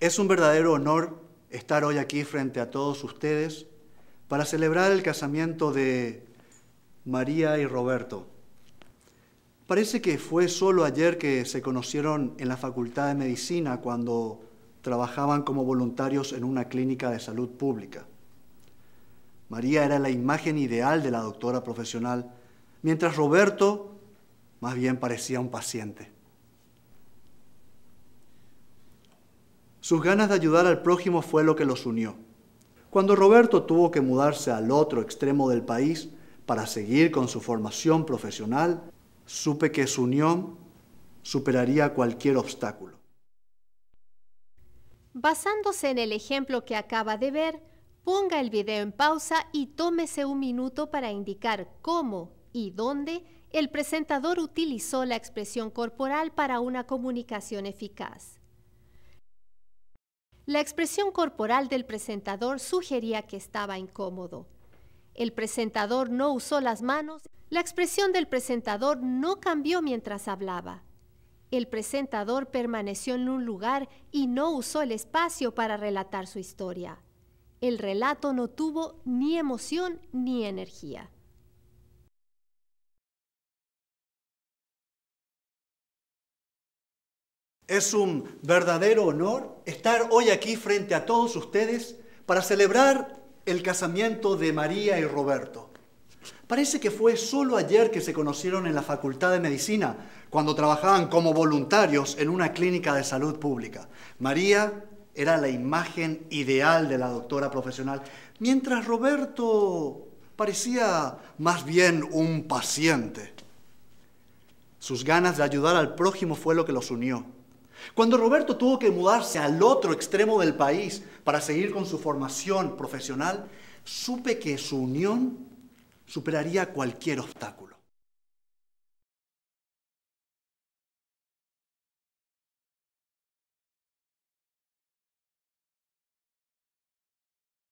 Es un verdadero honor estar hoy aquí frente a todos ustedes para celebrar el casamiento de María y Roberto. Parece que fue solo ayer que se conocieron en la Facultad de Medicina cuando trabajaban como voluntarios en una clínica de salud pública. María era la imagen ideal de la doctora profesional, mientras Roberto más bien parecía un paciente. Sus ganas de ayudar al prójimo fue lo que los unió. Cuando Roberto tuvo que mudarse al otro extremo del país para seguir con su formación profesional, supe que su unión superaría cualquier obstáculo. Basándose en el ejemplo que acaba de ver, ponga el video en pausa y tómese un minuto para indicar cómo y dónde el presentador utilizó la expresión corporal para una comunicación eficaz. La expresión corporal del presentador sugería que estaba incómodo. El presentador no usó las manos. La expresión del presentador no cambió mientras hablaba. El presentador permaneció en un lugar y no usó el espacio para relatar su historia. El relato no tuvo ni emoción ni energía. Es un verdadero honor estar hoy aquí frente a todos ustedes para celebrar el casamiento de María y Roberto. Parece que fue solo ayer que se conocieron en la Facultad de Medicina, cuando trabajaban como voluntarios en una clínica de salud pública. María era la imagen ideal de la doctora profesional, mientras Roberto parecía más bien un paciente. Sus ganas de ayudar al prójimo fue lo que los unió cuando Roberto tuvo que mudarse al otro extremo del país para seguir con su formación profesional, supe que su unión superaría cualquier obstáculo.